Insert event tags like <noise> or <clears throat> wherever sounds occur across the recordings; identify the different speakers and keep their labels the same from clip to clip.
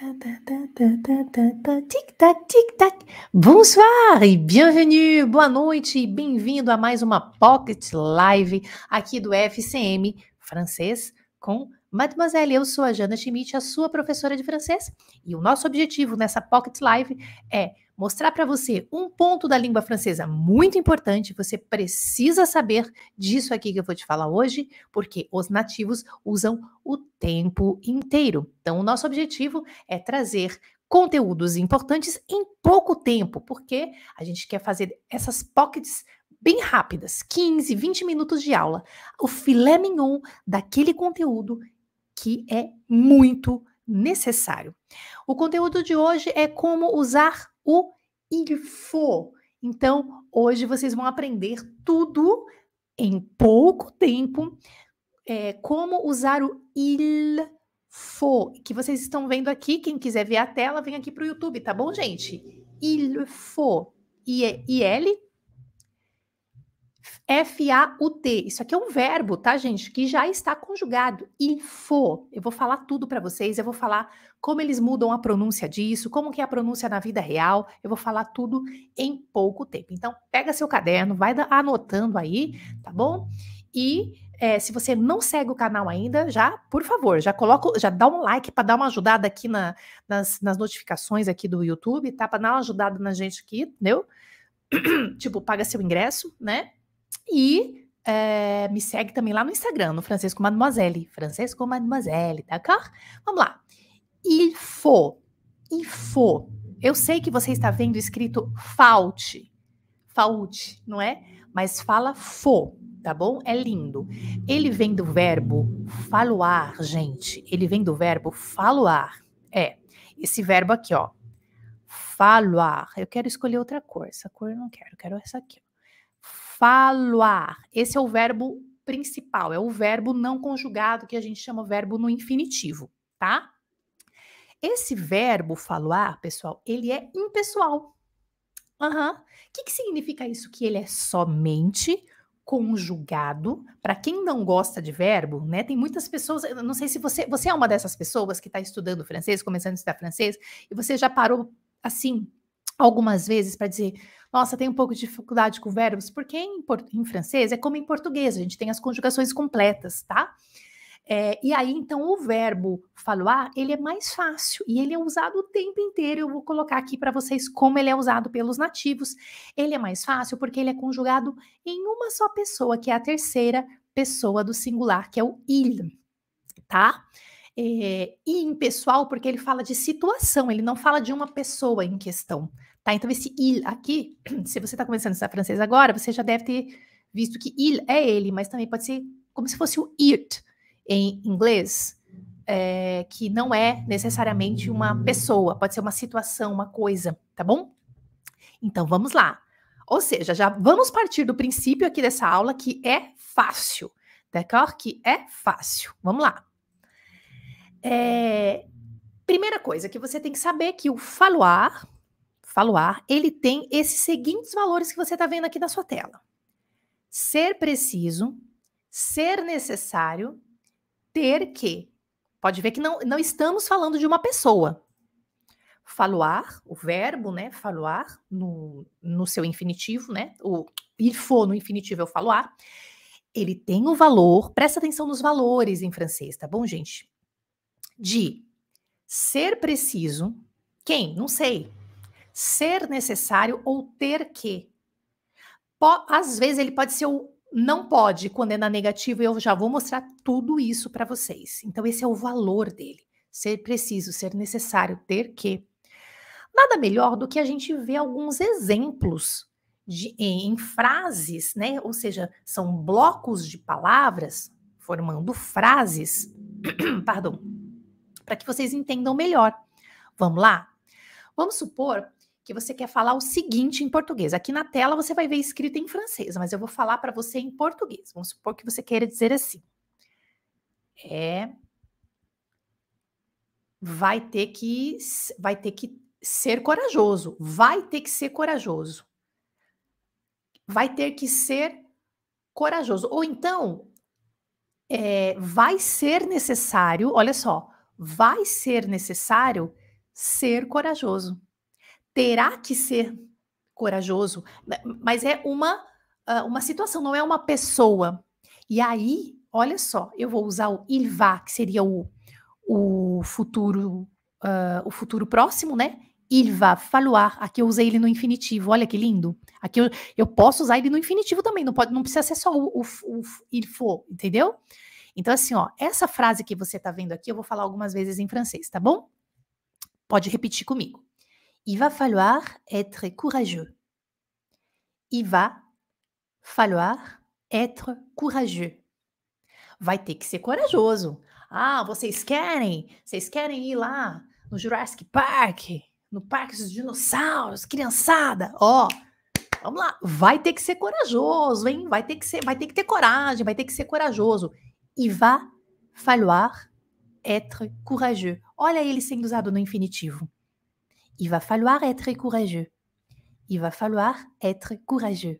Speaker 1: Tic-tac, tic-tac. Bonsoir e bienvenue, boa noite e bem-vindo a mais uma Pocket Live aqui do FCM Francês com Mademoiselle. Eu sou a Jana Schmidt, a sua professora de francês, e o nosso objetivo nessa Pocket Live é mostrar para você um ponto da língua francesa muito importante. Você precisa saber disso aqui que eu vou te falar hoje, porque os nativos usam o tempo inteiro. Então, o nosso objetivo é trazer conteúdos importantes em pouco tempo, porque a gente quer fazer essas pockets bem rápidas, 15, 20 minutos de aula, o filé mignon daquele conteúdo que é muito necessário. O conteúdo de hoje é como usar o il faut. Então, hoje vocês vão aprender tudo em pouco tempo, é, como usar o il faut, que vocês estão vendo aqui. Quem quiser ver a tela, vem aqui para o YouTube, tá bom, gente? Il faut. I-L F-A-U-T. Isso aqui é um verbo, tá, gente? Que já está conjugado. e fo Eu vou falar tudo para vocês. Eu vou falar como eles mudam a pronúncia disso, como que é a pronúncia na vida real. Eu vou falar tudo em pouco tempo. Então, pega seu caderno, vai anotando aí, tá bom? E é, se você não segue o canal ainda, já, por favor, já coloca, já dá um like para dar uma ajudada aqui na, nas, nas notificações aqui do YouTube, tá? Para dar uma ajudada na gente aqui, entendeu? <clears throat> tipo, paga seu ingresso, né? E é, me segue também lá no Instagram, no Francesco Mademoiselle. Francesco Mademoiselle, tá? Vamos lá. Il faut. Il faut. Eu sei que você está vendo escrito falte. Faute, não é? Mas fala fo, tá bom? É lindo. Ele vem do verbo falar, gente. Ele vem do verbo falar. É. Esse verbo aqui, ó. Falar. Eu quero escolher outra cor. Essa cor eu não quero. Eu quero essa aqui, ó falar. Esse é o verbo principal, é o verbo não conjugado que a gente chama verbo no infinitivo, tá? Esse verbo falar, pessoal, ele é impessoal. O uhum. que, que significa isso? Que ele é somente conjugado. Para quem não gosta de verbo, né? Tem muitas pessoas. Não sei se você, você é uma dessas pessoas que está estudando francês, começando a estudar francês, e você já parou assim algumas vezes para dizer nossa, tem um pouco de dificuldade com verbos, porque em, em francês é como em português, a gente tem as conjugações completas, tá? É, e aí, então, o verbo falar, ele é mais fácil e ele é usado o tempo inteiro. Eu vou colocar aqui para vocês como ele é usado pelos nativos. Ele é mais fácil porque ele é conjugado em uma só pessoa, que é a terceira pessoa do singular, que é o il, tá? É, e impessoal porque ele fala de situação, ele não fala de uma pessoa em questão, Tá? Então, esse il aqui, <clears throat> se você está começando a estudar francês agora, você já deve ter visto que il é ele, mas também pode ser como se fosse o it em inglês, é, que não é necessariamente uma pessoa, pode ser uma situação, uma coisa, tá bom? Então, vamos lá. Ou seja, já vamos partir do princípio aqui dessa aula que é fácil, d'accord? Que é fácil. Vamos lá. É, primeira coisa que você tem que saber é que o falar Faluar, ele tem esses seguintes valores que você está vendo aqui na sua tela: ser preciso, ser necessário, ter que. Pode ver que não, não estamos falando de uma pessoa. Faluar, o verbo, né? Faluar no, no seu infinitivo, né? O ir for no infinitivo é o faluar. Ele tem o valor, presta atenção nos valores em francês, tá bom, gente? De ser preciso, quem? Não sei ser necessário ou ter que. Po Às vezes ele pode ser o não pode quando é na negativa, e eu já vou mostrar tudo isso para vocês. Então, esse é o valor dele. Ser preciso, ser necessário, ter que. Nada melhor do que a gente ver alguns exemplos de, em, em frases, né? Ou seja, são blocos de palavras formando frases. <clears throat> Pardon. Para que vocês entendam melhor. Vamos lá? Vamos supor que você quer falar o seguinte em português. Aqui na tela você vai ver escrito em francês, mas eu vou falar para você em português. Vamos supor que você queira dizer assim. É vai ter que vai ter que ser corajoso, vai ter que ser corajoso. Vai ter que ser corajoso. Ou então é, vai ser necessário, olha só, vai ser necessário ser corajoso terá que ser corajoso, né, mas é uma, ah, uma situação, não é uma pessoa. E aí, olha só, eu vou usar o il va, que seria o, o futuro uh, o futuro próximo, né? Il va falloir. Aqui eu usei ele no infinitivo. Olha que lindo. Aqui eu, eu posso usar ele no infinitivo também. Não pode, não precisa ser só o, o, o il faut, entendeu? Então assim, ó, essa frase que você está vendo aqui, eu vou falar algumas vezes em francês, tá bom? Pode repetir comigo. Il va falloir être courageux. Il va falloir être courageux. Vai ter que ser corajoso. Ah, vocês querem? Vocês querem ir lá no Jurassic Park, no Parque dos Dinossauros, criançada? Ó, oh, vamos lá. Vai ter que ser corajoso, hein? Vai ter que ser, vai ter que ter coragem, vai ter que ser corajoso. Il va falloir être courageux. Olha ele sendo usado no infinitivo. Il va falloir être courageux. Il va falloir être courageux.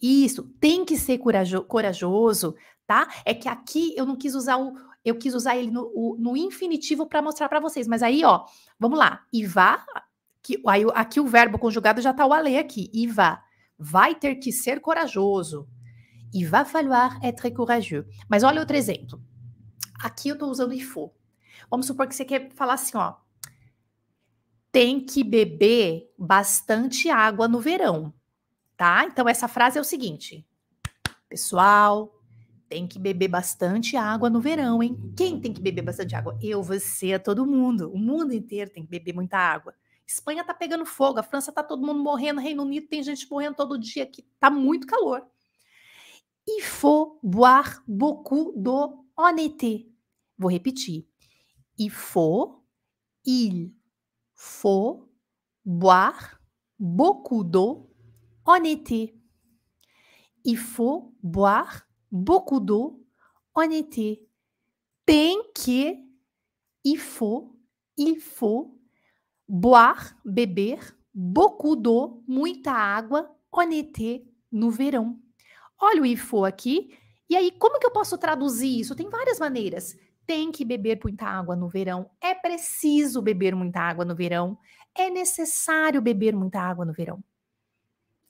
Speaker 1: Isso, tem que ser corajo, corajoso, tá? É que aqui eu não quis usar o. Eu quis usar ele no, o, no infinitivo para mostrar para vocês. Mas aí, ó, vamos lá. E vá. Que, aí, aqui o verbo conjugado já tá o ale aqui. E vá. Vai ter que ser corajoso. E va falloir être courageux. Mas olha outro exemplo. Aqui eu tô usando il faut. Vamos supor que você quer falar assim, ó tem que beber bastante água no verão, tá? Então, essa frase é o seguinte: pessoal, tem que beber bastante água no verão, hein? Quem tem que beber bastante água? Eu, você, todo mundo. O mundo inteiro tem que beber muita água. Espanha tá pegando fogo, a França tá todo mundo morrendo, Reino Unido tem gente morrendo todo dia aqui, tá muito calor. E faut boire beaucoup d'eau en été. Vou repetir. Il faut, il faut boire beaucoup d'eau en été. Il faut boire beaucoup d'eau en été. Tem que, il faut, il faut boire, beber beaucoup d'eau, muita água en été, no verão. Olha o il faut aqui. E aí, como que eu posso traduzir isso? Tem várias maneiras tem que beber muita água no verão, é preciso beber muita água no verão, é necessário beber muita água no verão.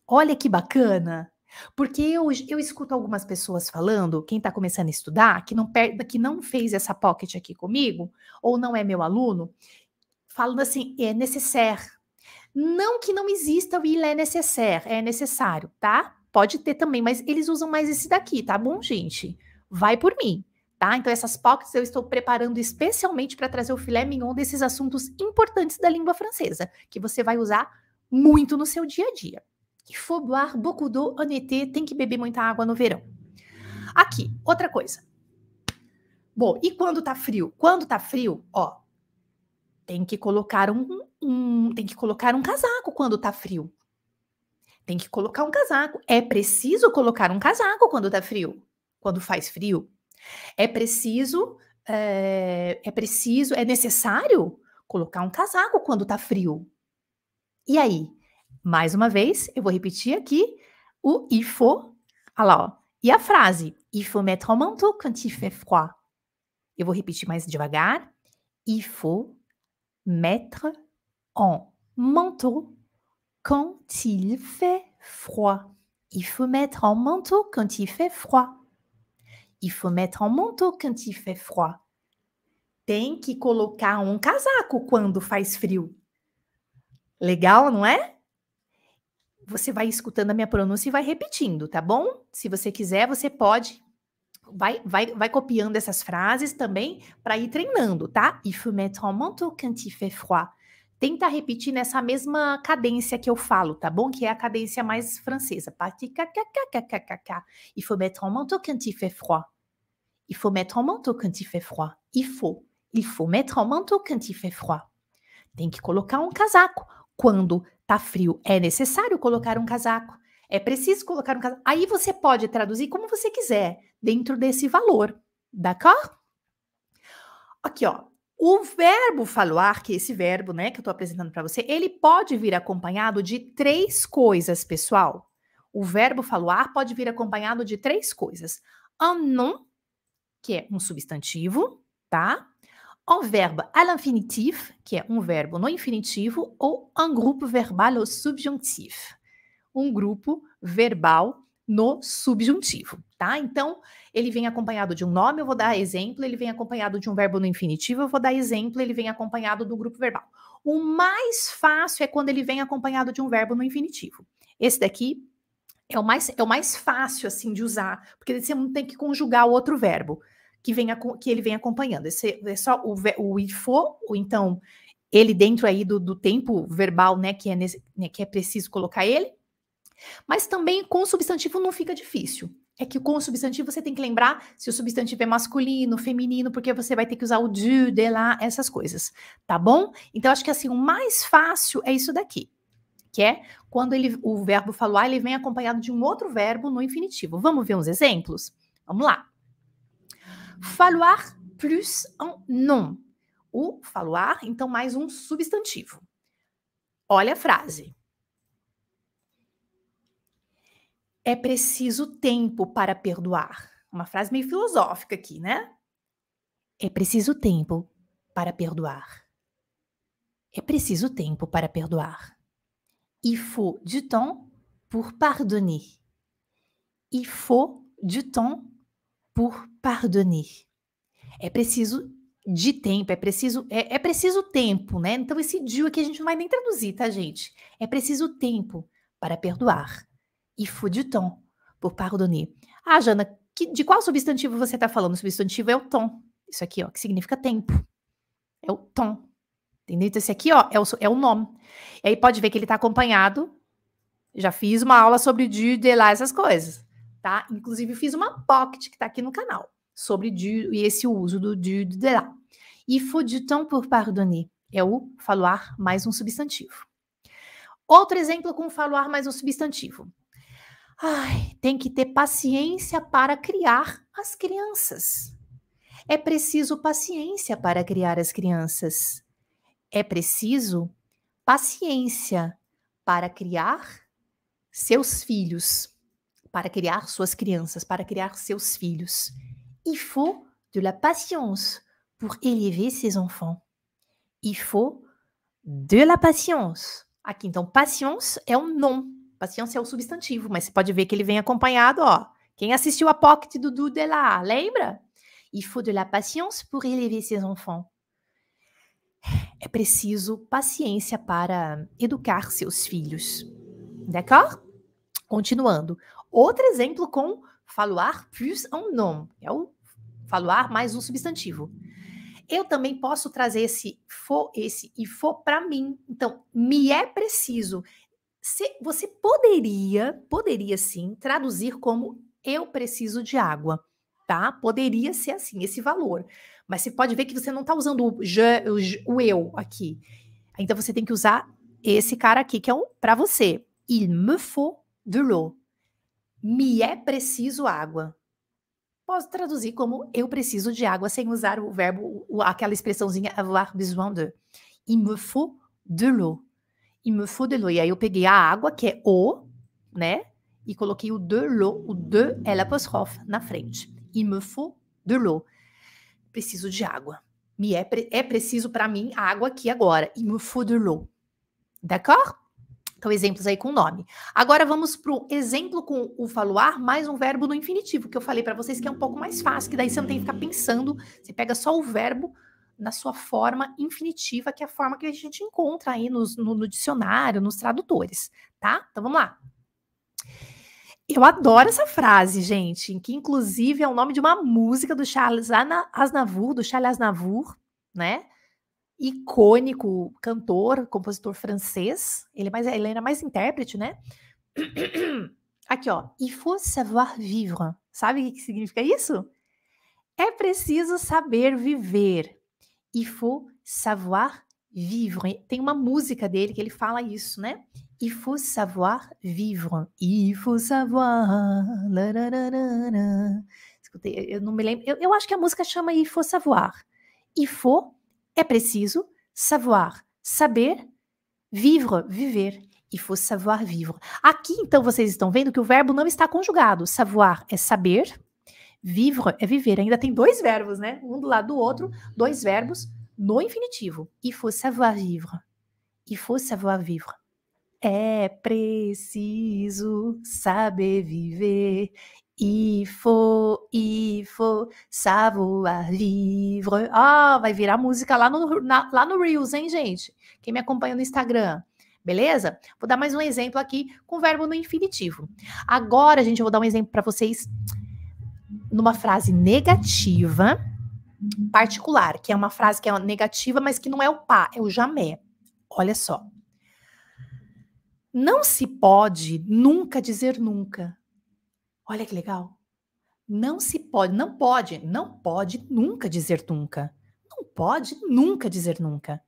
Speaker 1: Olha que bacana! Porque eu, eu escuto algumas pessoas falando, quem está começando a estudar, que não, que não fez essa pocket aqui comigo, ou não é meu aluno, falando assim, é necessário. Não que não exista o il é necessário, é necessário, tá? Pode ter também, mas eles usam mais esse daqui, tá bom, gente? Vai por mim. Tá? Então, essas pockets eu estou preparando especialmente para trazer o filé mignon desses assuntos importantes da língua francesa, que você vai usar muito no seu dia a dia. Il faut boire beaucoup d'eau en été, tem que beber muita água no verão. Aqui, outra coisa. Bom, e quando tá frio? Quando tá frio, ó, tem que colocar um, um tem que colocar um casaco quando tá frio. Tem que colocar um casaco. É preciso colocar um casaco quando tá frio. Quando faz frio, é preciso, é, é preciso, é necessário colocar um casaco quando tá frio. E aí, mais uma vez, eu vou repetir aqui o il faut. Olha lá, ó. E a frase il faut mettre un manteau quand il fait froid. Eu vou repetir mais devagar. Il faut mettre un manteau quand il fait froid. Il faut mettre un manteau quand il fait froid. Il faut mettre un manteau quand il fait froid. Tem que colocar um casaco quando faz frio. Legal, não é? Você vai escutando a minha pronúncia e vai repetindo, tá bom? Se você quiser, você pode. Vai, vai, vai copiando essas frases também para ir treinando, tá? Il faut mettre un manteau quand il fait froid. Tenta repetir nessa mesma cadência que eu falo, tá bom? Que é a cadência mais francesa. Il faut mettre un manteau quand il fait froid. Il faut mettre un manteau quand il fait froid. Il faut. Il faut mettre un manteau quand il fait froid. Tem que colocar um casaco. Quando tá frio, é necessário colocar um casaco. É preciso colocar um casaco. Aí você pode traduzir como você quiser, dentro desse valor. D'accord? Aqui, ó. O verbo falar, que é esse verbo, né, que eu tô apresentando para você, ele pode vir acompanhado de três coisas, pessoal. O verbo falar pode vir acompanhado de três coisas: un nom, que é um substantivo, tá? um verbo à l'infinitif, que é um verbo no infinitivo, ou um grupo verbal ou subjuntif, um grupo verbal no subjuntivo, tá? Então, ele vem acompanhado de um nome, eu vou dar exemplo, ele vem acompanhado de um verbo no infinitivo, eu vou dar exemplo, ele vem acompanhado do grupo verbal. O mais fácil é quando ele vem acompanhado de um verbo no infinitivo. Esse daqui é o mais, é o mais fácil, assim, de usar, porque você não tem que conjugar o outro verbo que, vem, que ele vem acompanhando. Esse é só o, o IFO, ou então ele dentro aí do, do tempo verbal, né que, é nesse, né, que é preciso colocar ele. Mas também com o substantivo não fica difícil. É que com o substantivo você tem que lembrar se o substantivo é masculino, feminino, porque você vai ter que usar o de, de lá, essas coisas, tá bom? Então acho que assim, o mais fácil é isso daqui, que é quando ele, o verbo falar, ah, ele vem acompanhado de um outro verbo no infinitivo. Vamos ver uns exemplos? Vamos lá. Falloir plus un nom. O falar, então, mais um substantivo. Olha a frase. É preciso tempo para perdoar. Uma frase meio filosófica aqui, né? É preciso tempo para perdoar. É preciso tempo para perdoar. Il faut du temps pour pardonner. Il faut du temps por pardonner. É preciso de tempo, é preciso é, é preciso tempo, né? Então esse dia aqui a gente não vai nem traduzir, tá, gente? É preciso tempo para perdoar. E tom por pardonner. Ah, Jana, que, de qual substantivo você está falando? O substantivo é o tom. Isso aqui, ó, que significa tempo. É o tom. Entendeu? Então esse aqui, ó, é o, é o nome. E aí pode ver que ele está acompanhado. Já fiz uma aula sobre o de lá, essas coisas tá? Inclusive fiz uma pocket que tá aqui no canal sobre e esse uso do Dieu de lá. E faut du temps pour pardonner é o falar mais um substantivo. Outro exemplo com falar mais um substantivo. Ai, tem que ter paciência para criar as crianças. É preciso paciência para criar as crianças. É preciso paciência para criar seus filhos para criar suas crianças, para criar seus filhos. Il faut de la patience pour élever ses enfants. Il faut de la patience. Aqui, então, patience é um nom. Patience é o substantivo, mas você pode ver que ele vem acompanhado, ó. Quem assistiu a Pocket do Dudela, lembra? Il faut de la patience pour élever ses enfants. É preciso paciência para educar seus filhos. D'accord? Continuando. Outro exemplo com falar plus un nom, é o falar mais um substantivo. Eu também posso trazer esse for, esse e for para mim. Então, me é preciso. Se, você poderia, poderia sim, traduzir como eu preciso de água, tá? Poderia ser assim, esse valor. Mas você pode ver que você não está usando o, je, o, o eu aqui. Então, você tem que usar esse cara aqui, que é um, para você. Il me faut de l'eau me é preciso água. Posso traduzir como eu preciso de água sem usar o verbo, aquela expressãozinha avoir besoin de. Il me faut de l'eau. Il me faut de l'eau. E aí eu peguei a água, que é o, né? E coloquei o de l'eau, o de é apostrophe na frente. Il me faut de l'eau. Preciso de água. Me é, pre é preciso para mim água aqui agora. Il me faut de l'eau. D'accord? Então, exemplos aí com nome. Agora vamos para o exemplo com o faluar mais um verbo no infinitivo, que eu falei para vocês que é um pouco mais fácil, que daí você não tem que ficar pensando, você pega só o verbo na sua forma infinitiva, que é a forma que a gente encontra aí nos, no, no dicionário, nos tradutores, tá? Então vamos lá. Eu adoro essa frase, gente, que inclusive é o nome de uma música do Charles Aznavour, do Charles Aznavour, né? icônico cantor, compositor francês. Ele, é mais, ele era mais intérprete, né? <clears throat> Aqui, ó. Il faut savoir vivre. Sabe o que significa isso? É preciso saber viver. Il faut savoir vivre. Tem uma música dele que ele fala isso, né? Il faut savoir vivre. Il faut savoir. La, la, la, Escutei, eu não me lembro. Eu, eu, acho que a música chama Il faut savoir. Il faut é preciso savoir, saber, vivre, viver. E faut savoir vivre. Aqui, então, vocês estão vendo que o verbo não está conjugado. Savoir é saber, vivre é viver. Ainda tem dois verbos, né? Um do lado do outro, dois verbos no infinitivo. Il faut savoir vivre. Il faut savoir vivre. É preciso saber viver. Ifo, Ifo, savoir vivre. Ah, vai virar música lá no, na, lá no Reels, hein, gente? Quem me acompanha no Instagram. Beleza? Vou dar mais um exemplo aqui com verbo no infinitivo. Agora, gente, eu vou dar um exemplo para vocês numa frase negativa particular, que é uma frase que é negativa, mas que não é o pá, é o jamé. Olha só. Não se pode nunca dizer nunca. Olha que legal. Não se pode, não pode, não pode nunca dizer nunca. Não pode nunca dizer nunca.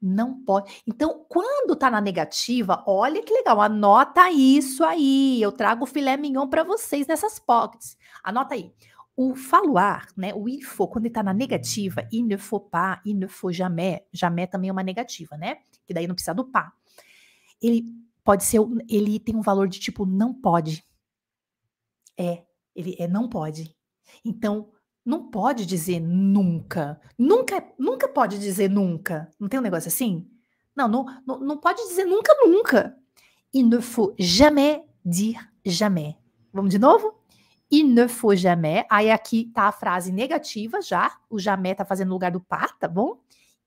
Speaker 1: Não pode. Então, quando tá na negativa, olha que legal, anota isso aí. Eu trago o filé mignon para vocês nessas pockets. Anota aí. O faluar, né, o info, quando ele tá na negativa, il ne faut pas, il ne faut jamais, jamais também é uma negativa, né? Que daí não precisa do pá. Ele pode ser, ele tem um valor de tipo não pode. É, ele é não pode. Então, não pode dizer nunca. Nunca, nunca pode dizer nunca. Não tem um negócio assim? Não, não, não, pode dizer nunca, nunca. Il ne faut jamais dire jamais. Vamos de novo? Il ne faut jamais. Aí aqui tá a frase negativa já. O jamais tá fazendo lugar do par, tá bom?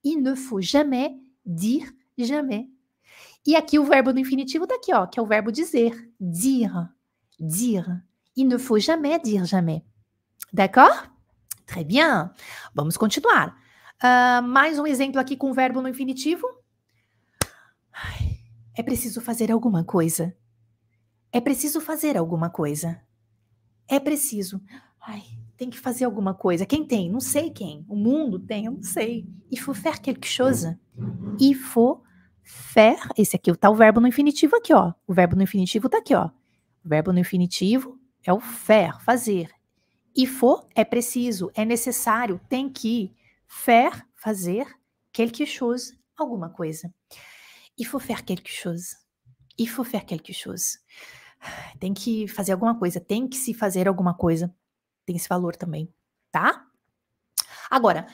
Speaker 1: Il ne faut jamais dire jamais. E aqui o verbo no infinitivo tá aqui, ó, que é o verbo dizer. Dire. Dire. Il ne faut jamais dire jamais. D'accord? Très bien. Vamos continuar. Uh, mais um exemplo aqui com o verbo no infinitivo. Ai, é preciso fazer alguma coisa. É preciso fazer alguma coisa. É preciso. Ai, tem que fazer alguma coisa. Quem tem? Não sei quem. O mundo tem? Eu não sei. Il faut faire quelque chose. Il faut faire. Esse aqui tá o verbo no infinitivo aqui, ó. O verbo no infinitivo tá aqui, ó. O verbo no infinitivo é o fer, fazer. E for é preciso, é necessário, tem que fer, fazer quelque chose, alguma coisa. E for faire quelque chose. E for faire quelque chose. Tem que fazer alguma coisa, tem que se fazer alguma coisa. Tem esse valor também, tá? Agora,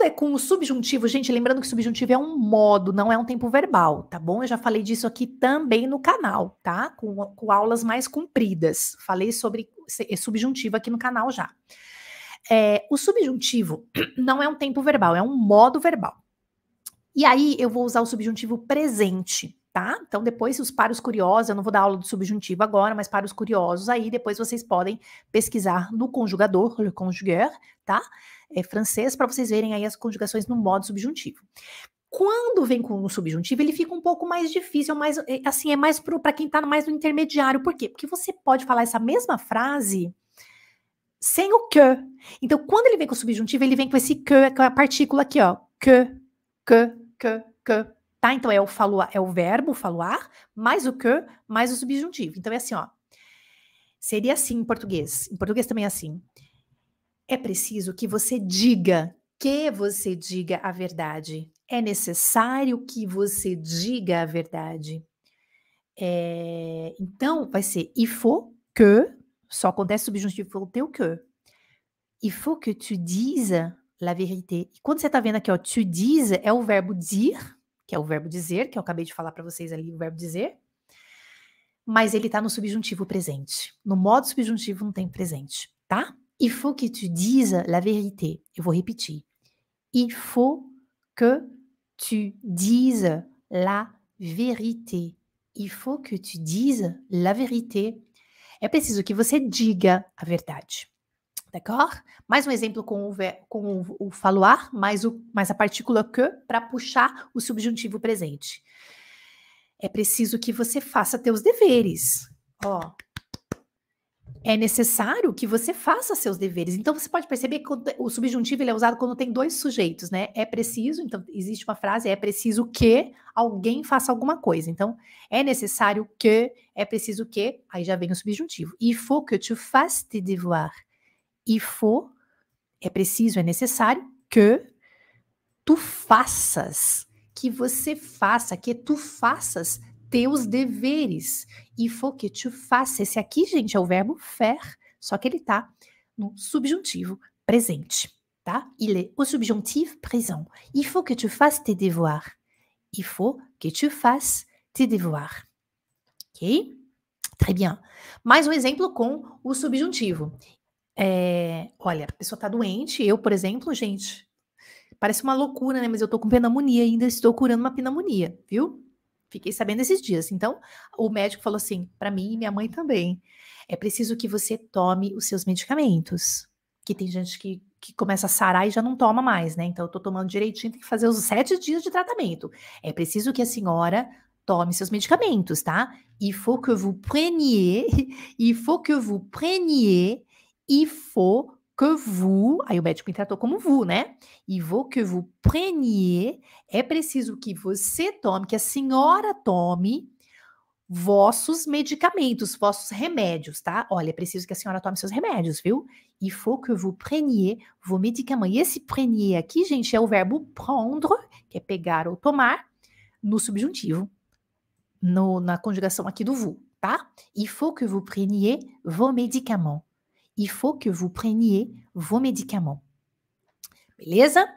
Speaker 1: quando é com o subjuntivo, gente, lembrando que subjuntivo é um modo, não é um tempo verbal, tá bom? Eu já falei disso aqui também no canal, tá? Com, com aulas mais compridas. Falei sobre eh, subjuntivo aqui no canal já. É, o subjuntivo <clears throat> não é um tempo verbal, é um modo verbal. E aí eu vou usar o subjuntivo presente tá? Então, depois, os para os curiosos, eu não vou dar aula do subjuntivo agora, mas para os curiosos, aí depois vocês podem pesquisar no conjugador, le conjugueur, tá? É francês, para vocês verem aí as conjugações no modo subjuntivo. Quando vem com o subjuntivo, ele fica um pouco mais difícil, mais, é, assim, é mais para quem está mais no intermediário. Por quê? Porque você pode falar essa mesma frase sem o que. Então, quando ele vem com o subjuntivo, ele vem com esse que, com é a partícula aqui, ó. Que, que, que, que, Tá? Então é o falar, é o verbo falar, mais o que, mais o subjuntivo. Então é assim, ó. Seria assim em português. Em português também é assim. É preciso que você diga, que você diga a verdade. É necessário que você diga a verdade. É, então, vai ser il faut que, só acontece subjuntivo tem o que. Il faut que tu dises la vérité. E quando você está vendo aqui, ó, tu dises é o verbo dire que é o verbo dizer, que eu acabei de falar para vocês ali, o verbo dizer. Mas ele está no subjuntivo presente. No modo subjuntivo não tem presente, tá? Il faut que tu dises la vérité. Eu vou repetir. Il faut que tu dises la vérité. Il faut que tu dises la vérité. É preciso que você diga a verdade. D'accord? Mais um exemplo com o, com o, o falar, mais, o, mais a partícula que para puxar o subjuntivo presente. É preciso que você faça teus deveres. Ó, é necessário que você faça seus deveres. Então você pode perceber que o subjuntivo ele é usado quando tem dois sujeitos, né? É preciso, então existe uma frase, é preciso que alguém faça alguma coisa. Então é necessário que, é preciso que, aí já vem o subjuntivo. Il faut que tu fasses tes devoirs il faut, é preciso, é necessário que tu faças, que você faça, que tu faças teus deveres. Il faut que tu faças. Esse aqui, gente, é o verbo faire, só que ele tá no subjuntivo presente, tá? Il est au subjuntivo présent. Il faut que tu fasses tes devoirs. Il faut que tu fasses tes devoirs. Ok? Très bien. Mais um exemplo com o subjuntivo. É, olha, a pessoa tá doente, eu, por exemplo, gente, parece uma loucura, né? Mas eu tô com pneumonia ainda, estou curando uma pneumonia, viu? Fiquei sabendo esses dias. Então, o médico falou assim, para mim e minha mãe também, é preciso que você tome os seus medicamentos. Que tem gente que, que começa a sarar e já não toma mais, né? Então, eu tô tomando direitinho, tem que fazer os sete dias de tratamento. É preciso que a senhora tome seus medicamentos, tá? Il faut que vous preniez, <laughs> il faut que vous preniez il faut que vous, aí o médico me tratou como vous, né? Il faut que vous preniez, é preciso que você tome, que a senhora tome vossos medicamentos, vossos remédios, tá? Olha, é preciso que a senhora tome seus remédios, viu? Il faut que vous preniez vos médicaments. E esse prenier aqui, gente, é o verbo prendre, que é pegar ou tomar, no subjuntivo, no, na conjugação aqui do vous, tá? Il faut que vous preniez vos médicaments il faut que vous preniez vos médicaments. Beleza?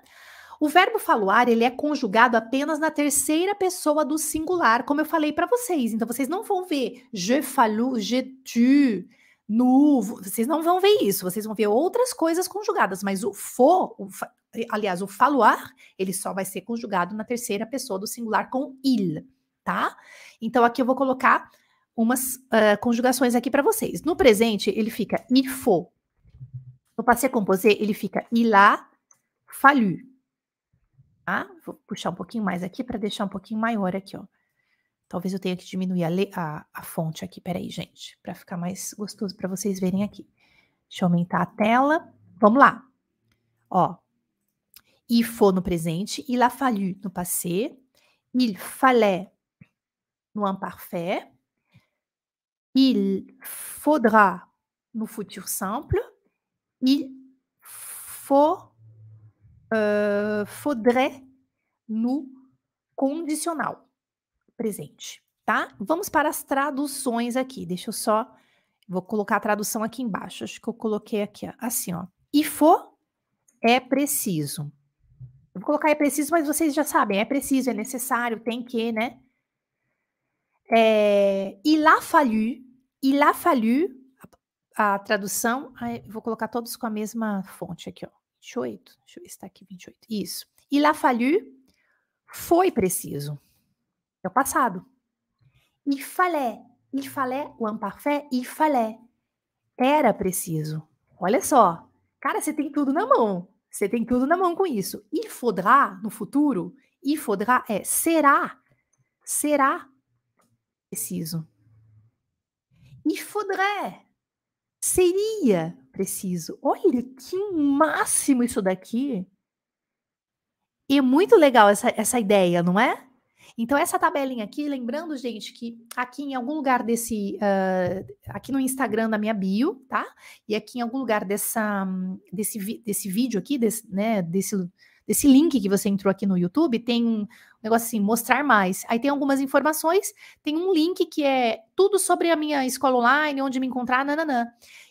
Speaker 1: O verbo falar, ele é conjugado apenas na terceira pessoa do singular, como eu falei para vocês. Então vocês não vão ver je falo, je tu, nu, vocês não vão ver isso, vocês vão ver outras coisas conjugadas, mas o fo, o, aliás, o falar, ele só vai ser conjugado na terceira pessoa do singular com il, tá? Então aqui eu vou colocar umas uh, conjugações aqui para vocês. No presente, ele fica il faut. No passé composé, ele fica il a fallu. Tá? Vou puxar um pouquinho mais aqui para deixar um pouquinho maior aqui, ó. Talvez eu tenha que diminuir a, a, a fonte aqui, peraí, gente, para ficar mais gostoso para vocês verem aqui. Deixa eu aumentar a tela. Vamos lá. Ó. Il faut no presente, il a fallu no passé, il fallait no imparfait, Il faudra no futuro simple. Il faut, uh, faudrait no condicional presente, tá? Vamos para as traduções aqui. Deixa eu só. Vou colocar a tradução aqui embaixo. Acho que eu coloquei aqui, ó. assim, ó. E for é preciso. Eu vou colocar é preciso, mas vocês já sabem, é preciso, é necessário, tem que, né? É, il a fallu Il a fallu, a tradução, vou colocar todos com a mesma fonte aqui, ó. 28, deixa eu ver se está aqui 28. Isso. Il a fallu, foi preciso. É o passado. Il fallait, il fallait, o imparfait, il fallait. Era preciso. Olha só. Cara, você tem tudo na mão. Você tem tudo na mão com isso. Il faudra, no futuro, il faudra é será. Será preciso. Il faudrait. Seria preciso. Olha que máximo isso daqui. E é muito legal essa, essa ideia, não é? Então, essa tabelinha aqui, lembrando, gente, que aqui em algum lugar desse. Uh, aqui no Instagram da minha bio, tá? E aqui em algum lugar dessa, desse, desse vídeo aqui, desse, né, desse, desse link que você entrou aqui no YouTube, tem um negócio assim, mostrar mais. Aí tem algumas informações, tem um link que é tudo sobre a minha escola online, onde me encontrar, nananã.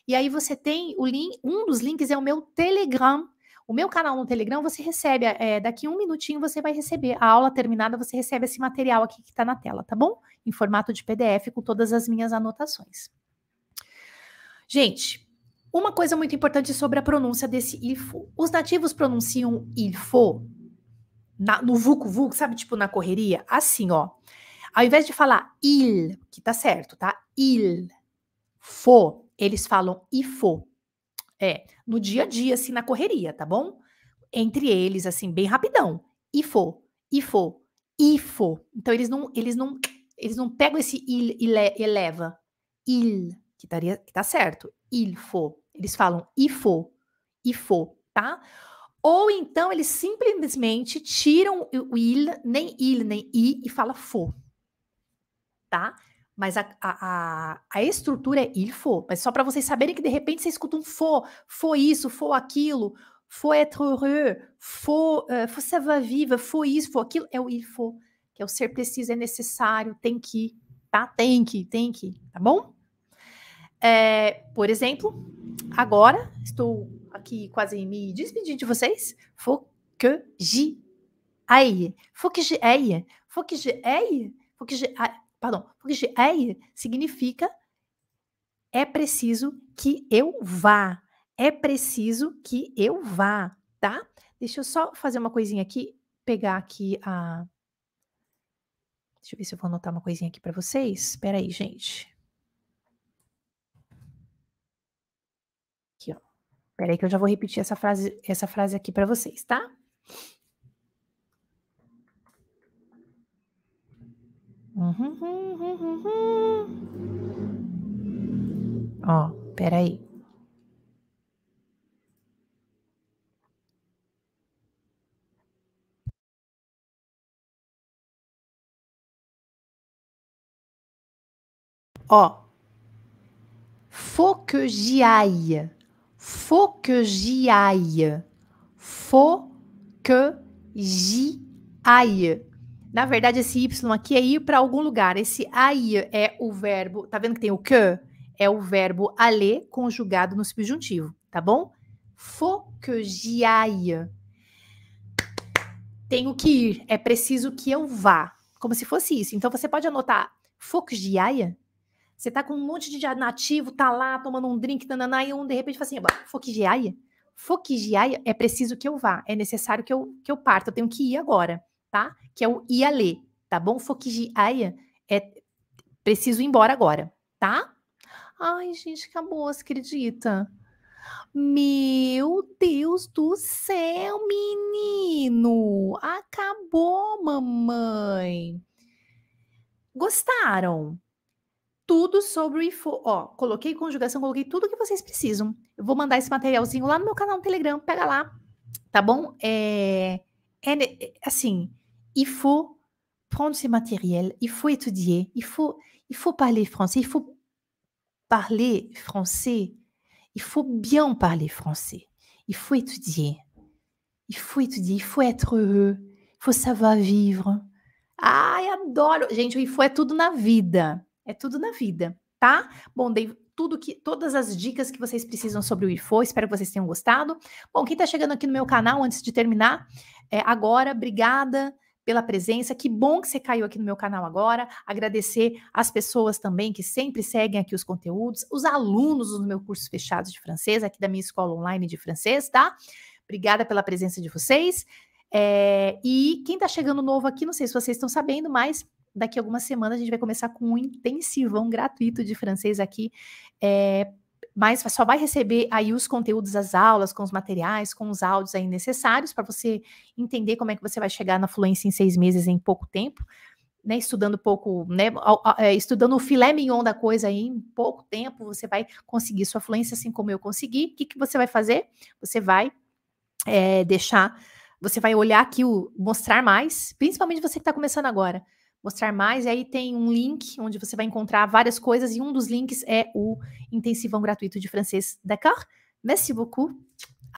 Speaker 1: E aí você tem o link, um dos links é o meu Telegram, o meu canal no Telegram, você recebe, é, daqui um minutinho você vai receber, a aula terminada, você recebe esse material aqui que está na tela, tá bom? Em formato de PDF, com todas as minhas anotações. Gente, uma coisa muito importante sobre a pronúncia desse ilfo. Os nativos pronunciam ilfo na, no vucu vucu, sabe, tipo na correria, assim, ó. Ao invés de falar il, que tá certo, tá? Il, fo, eles falam ifo. É, no dia a dia, assim, na correria, tá bom? Entre eles, assim, bem rapidão. Ifo, ifo, ifo. Então eles não, eles não, eles não pegam esse il, e eleva. Il, que, taria, que tá certo. Ilfo. Eles falam ifo, ifo, tá? Ou então eles simplesmente tiram o il, nem il, nem i, e fala fo. Tá? Mas a, a, a estrutura é i fo. Mas só para vocês saberem que de repente você escuta um fo, fo isso, fo aquilo, fo être heureux, fo, uh, fo ça va vivre, fo isso, fo aquilo. É o i fo, que é o ser preciso, é necessário, tem que, tá? Tem que, tem que, tá bom? É, por exemplo, agora estou aqui quase me despedindo de vocês. Fokji ai, fokji ai, fokji ai, fokji ai, pardon, fokji ai significa é preciso que eu vá. É preciso que eu vá, tá? Deixa eu só fazer uma coisinha aqui, pegar aqui a Deixa eu ver se eu vou anotar uma coisinha aqui para vocês. Espera aí, gente. Peraí que eu já vou repetir essa frase, essa frase aqui para vocês, tá? Uhum, uhum, uhum, Ó, peraí. Ó, faut que j'y aille. Faut que j'y aille. Faut que j'y aille. Na verdade, esse Y aqui é ir para algum lugar. Esse aí é o verbo. Tá vendo que tem o que? É o verbo aller conjugado no subjuntivo, tá bom? Faut que j'y aille. Tenho que ir. É preciso que eu vá. Como se fosse isso. Então você pode anotar faut que j'y aille você tá com um monte de nativo, tá lá tomando um drink, tananá, e um de repente fala assim: Fokigiaia? Fokigiaia é preciso que eu vá, é necessário que eu, que eu parta, eu tenho que ir agora, tá? Que é o Iale, tá bom? Fokigiaia é preciso ir embora agora, tá? Ai, gente, acabou, você acredita? Meu Deus do céu, menino! Acabou, mamãe! Gostaram? tudo sobre o info. Ó, coloquei conjugação, coloquei tudo que vocês precisam. Eu vou mandar esse materialzinho lá no meu canal no Telegram, pega lá, tá bom? É, é assim, il faut prendre ce matériel, il faut étudier, il faut, il faut parler français, il faut parler français, il faut bien parler français, il faut étudier, il faut étudier, il faut être heureux, il faut savoir vivre. Ai, adoro! Gente, o IFO é tudo na vida. É tudo na vida, tá? Bom, dei tudo que todas as dicas que vocês precisam sobre o IFO, espero que vocês tenham gostado. Bom, quem está chegando aqui no meu canal antes de terminar, é, agora, obrigada pela presença. Que bom que você caiu aqui no meu canal agora. Agradecer as pessoas também que sempre seguem aqui os conteúdos, os alunos do meu curso fechado de francês, aqui da minha escola online de francês, tá? Obrigada pela presença de vocês. É, e quem está chegando novo aqui, não sei se vocês estão sabendo, mas daqui a algumas semanas a gente vai começar com um intensivão gratuito de francês aqui. É, mas só vai receber aí os conteúdos das aulas, com os materiais, com os áudios aí necessários para você entender como é que você vai chegar na fluência em seis meses em pouco tempo, né? Estudando pouco, né? É, estudando o filé mignon da coisa aí em pouco tempo, você vai conseguir sua fluência assim como eu consegui. O que, que você vai fazer? Você vai é, deixar, você vai olhar aqui o mostrar mais, principalmente você que está começando agora mostrar mais. E aí tem um link onde você vai encontrar várias coisas, e um dos links é o intensivão gratuito de francês. D'accord? Merci beaucoup.